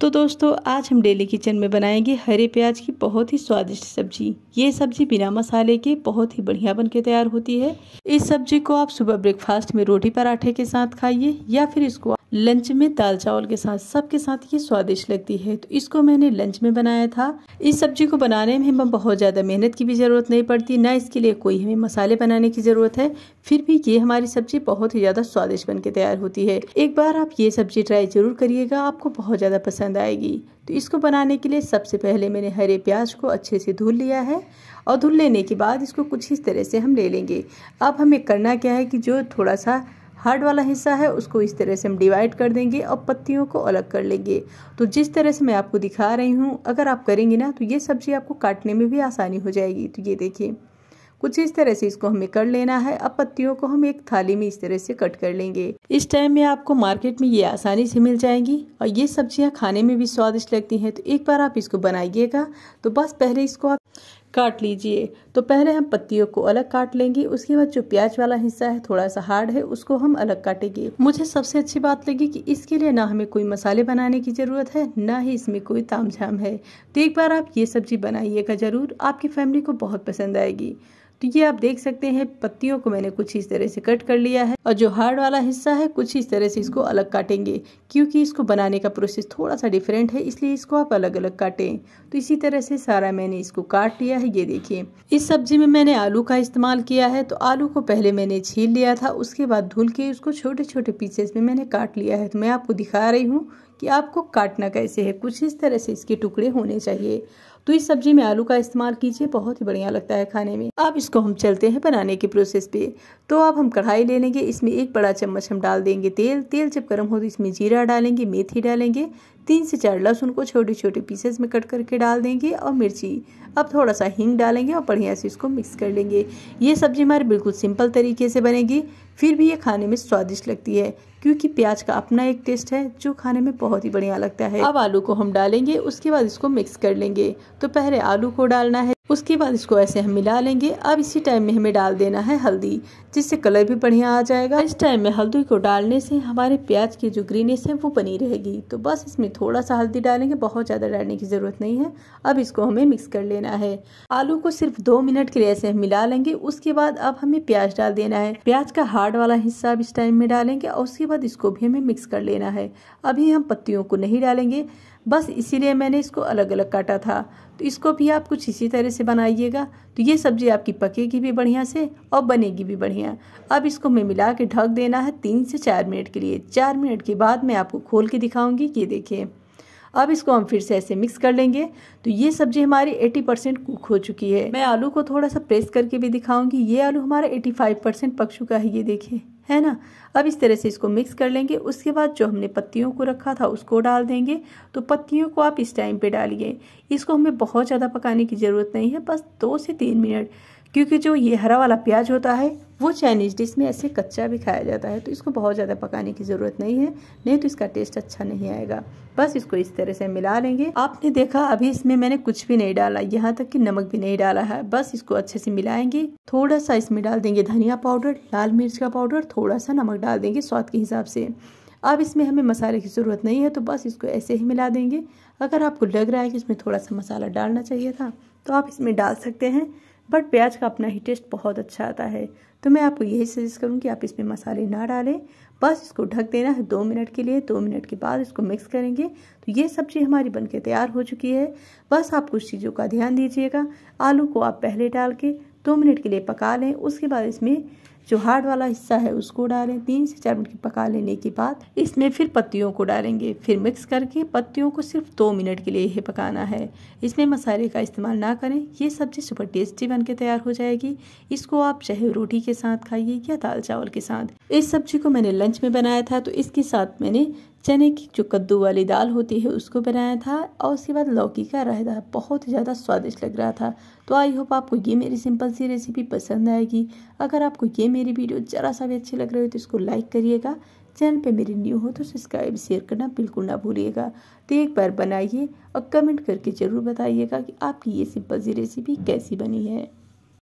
तो दोस्तों आज हम डेली किचन में बनाएंगे हरे प्याज की बहुत ही स्वादिष्ट सब्जी ये सब्जी बिना मसाले के बहुत ही बढ़िया बन के तैयार होती है इस सब्जी को आप सुबह ब्रेकफास्ट में रोटी पराठे के साथ खाइए या फिर इसको लंच में दाल चावल के साथ सबके साथ ये स्वादिष्ट लगती है तो इसको मैंने लंच में बनाया था इस सब्जी को बनाने में हमें बहुत ज़्यादा मेहनत की भी ज़रूरत नहीं पड़ती ना इसके लिए कोई हमें मसाले बनाने की ज़रूरत है फिर भी ये हमारी सब्जी बहुत ही ज़्यादा स्वादिष्ट बन के तैयार होती है एक बार आप ये सब्जी ट्राई ज़रूर करिएगा आपको बहुत ज़्यादा पसंद आएगी तो इसको बनाने के लिए सबसे पहले मैंने हरे प्याज को अच्छे से धुल लिया है और धुल लेने के बाद इसको कुछ इस तरह से हम ले लेंगे अब हमें करना क्या है कि जो थोड़ा सा हार्ड वाला हिस्सा है उसको इस तरह से हम डिवाइड कर देंगे और पत्तियों को अलग कर लेंगे तो जिस तरह से मैं आपको दिखा रही हूँ अगर आप करेंगे ना तो ये सब्जी आपको काटने में भी आसानी हो जाएगी तो ये देखिए कुछ इस तरह से इसको हमें कर लेना है अब पत्तियों को हम एक थाली में इस तरह से कट कर लेंगे इस टाइम में आपको मार्केट में ये आसानी से मिल जाएंगी और ये सब्जियां खाने में भी स्वादिष्ट लगती हैं तो एक बार आप इसको बनाइएगा तो बस पहले इसको आप काट लीजिए तो पहले हम पत्तियों को अलग काट लेंगे उसके बाद जो प्याज वाला हिस्सा है थोड़ा सा हार्ड है उसको हम अलग काटेंगे मुझे सबसे अच्छी बात लगी कि इसके लिए ना हमें कोई मसाले बनाने की ज़रूरत है ना ही इसमें कोई तामझाम है तो एक बार आप ये सब्जी बनाइएगा ज़रूर आपकी फैमिली को बहुत पसंद आएगी तो ये आप देख सकते हैं पत्तियों को मैंने कुछ इस तरह से कट कर लिया है और जो हार्ड वाला हिस्सा है कुछ इस तरह से इसको अलग काटेंगे क्योंकि इसको बनाने का प्रोसेस थोड़ा सा डिफरेंट है इसलिए इसको आप अलग अलग काटें तो इसी तरह से सारा मैंने इसको काट लिया है ये देखिए इस सब्जी में मैंने आलू का इस्तेमाल किया है तो आलू को पहले मैंने छील लिया था उसके बाद धुल के उसको छोटे छोटे पीसेस में मैंने काट लिया है तो मैं आपको दिखा रही हूँ कि आपको काटना कैसे है कुछ इस तरह से इसके टुकड़े होने चाहिए तो इस सब्जी में आलू का इस्तेमाल कीजिए बहुत ही बढ़िया लगता है खाने में अब इसको हम चलते हैं बनाने के प्रोसेस पे तो अब हम कढ़ाई ले लेंगे इसमें एक बड़ा चम्मच हम डाल देंगे तेल तेल जब गर्म हो तो इसमें जीरा डालेंगे मेथी डालेंगे तीन से चार लहसुन को छोटे छोटे पीसेस में कट करके डाल देंगे और मिर्ची अब थोड़ा सा हींग डालेंगे और बढ़िया से इसको मिक्स कर लेंगे ये सब्ज़ी हमारी बिल्कुल सिंपल तरीके से बनेगी फिर भी ये खाने में स्वादिष्ट लगती है क्योंकि प्याज का अपना एक टेस्ट है जो खाने में बहुत ही बढ़िया लगता है अब आलू को हम डालेंगे उसके बाद इसको मिक्स कर लेंगे तो पहले आलू को डालना है उसके बाद इसको ऐसे हम मिला लेंगे अब इसी टाइम में हमें डाल देना है हल्दी जिससे कलर भी बढ़िया आ जाएगा इस टाइम में हल्दी को डालने से हमारे प्याज की जो ग्रीनेस है वो बनी रहेगी तो बस इसमें थोड़ा सा हल्दी डालेंगे बहुत ज़्यादा डालने की ज़रूरत नहीं है अब इसको हमें मिक्स कर लेना है आलू को सिर्फ दो मिनट के लिए ऐसे हम मिला लेंगे उसके बाद अब हमें प्याज डाल देना है प्याज का हार्ड वाला हिस्सा अब इस टाइम में डालेंगे और उसके बाद बाद इसको भी हमें मिक्स कर लेना है अभी हम पत्तियों को नहीं डालेंगे बस इसीलिए मैंने इसको अलग अलग काटा था तो इसको भी आप कुछ इसी तरह से बनाइएगा तो ये सब्ज़ी आपकी पकेगी भी बढ़िया से और बनेगी भी बढ़िया अब इसको हमें मिला के ढक देना है तीन से चार मिनट के लिए चार मिनट के बाद मैं आपको खोल के दिखाऊँगी ये देखिए अब इसको हम फिर से ऐसे मिक्स कर लेंगे तो ये सब्जी हमारी 80 परसेंट कुक हो चुकी है मैं आलू को थोड़ा सा प्रेस करके भी दिखाऊंगी ये आलू हमारा 85 परसेंट पक चुका है ये देखिए है ना अब इस तरह से इसको मिक्स कर लेंगे उसके बाद जो हमने पत्तियों को रखा था उसको डाल देंगे तो पत्तियों को आप इस टाइम पे डालिए इसको हमें बहुत ज़्यादा पकाने की ज़रूरत नहीं है बस दो से तीन मिनट क्योंकि जो ये हरा वाला प्याज होता है वो चाइनीज़ डिश में ऐसे कच्चा भी खाया जाता है तो इसको बहुत ज़्यादा पकाने की ज़रूरत नहीं है नहीं तो इसका टेस्ट अच्छा नहीं आएगा बस इसको इस तरह से मिला लेंगे आपने देखा अभी इसमें मैंने कुछ भी नहीं डाला यहाँ तक कि नमक भी नहीं डाला है बस इसको अच्छे से मिलाएंगे थोड़ा सा इसमें डाल देंगे धनिया पाउडर लाल मिर्च का पाउडर थोड़ा सा नमक डाल देंगे स्वाद के हिसाब से अब इसमें हमें मसाले की ज़रूरत नहीं है तो बस इसको ऐसे ही मिला देंगे अगर आपको लग रहा है कि इसमें थोड़ा सा मसाला डालना चाहिए था तो आप इसमें डाल सकते हैं बट प्याज का अपना ही टेस्ट बहुत अच्छा आता है तो मैं आपको यही सजेस्ट करूँ कि आप इसमें मसाले ना डालें बस इसको ढक देना है दो मिनट के लिए दो मिनट के बाद इसको मिक्स करेंगे तो ये सब्ज़ी हमारी बनके तैयार हो चुकी है बस आप कुछ चीज़ों का ध्यान दीजिएगा आलू को आप पहले डाल के दो मिनट के लिए पका लें उसके बाद इसमें जो हार्ड वाला हिस्सा है उसको डालें तीन से चार मिनट पका लेने के बाद इसमें फिर पत्तियों को डालेंगे फिर मिक्स करके पत्तियों को सिर्फ दो मिनट के लिए ही पकाना है इसमें मसाले का इस्तेमाल ना करें ये सब्ज़ी सुपर टेस्टी बन के तैयार हो जाएगी इसको आप चाहे रोटी के साथ खाइए या दाल चावल के साथ इस सब्जी को मैंने लंच में बनाया था तो इसके साथ मैंने चने की जो कद्दू वाली दाल होती है उसको बनाया था और उसके बाद लौकी का रायता बहुत ही ज़्यादा स्वादिष्ट लग रहा था तो आई होप आपको ये मेरी सिंपल सी रेसिपी पसंद आएगी अगर आपको ये मेरी वीडियो ज़रा सा भी अच्छी लग रही हो तो इसको लाइक करिएगा चैनल पे मेरी न्यू हो तो सब्सक्राइब शेयर करना बिल्कुल ना भूलिएगा तो एक बार बनाइए और कमेंट करके ज़रूर बताइएगा कि आपकी ये सिंपल सी रेसिपी कैसी बनी है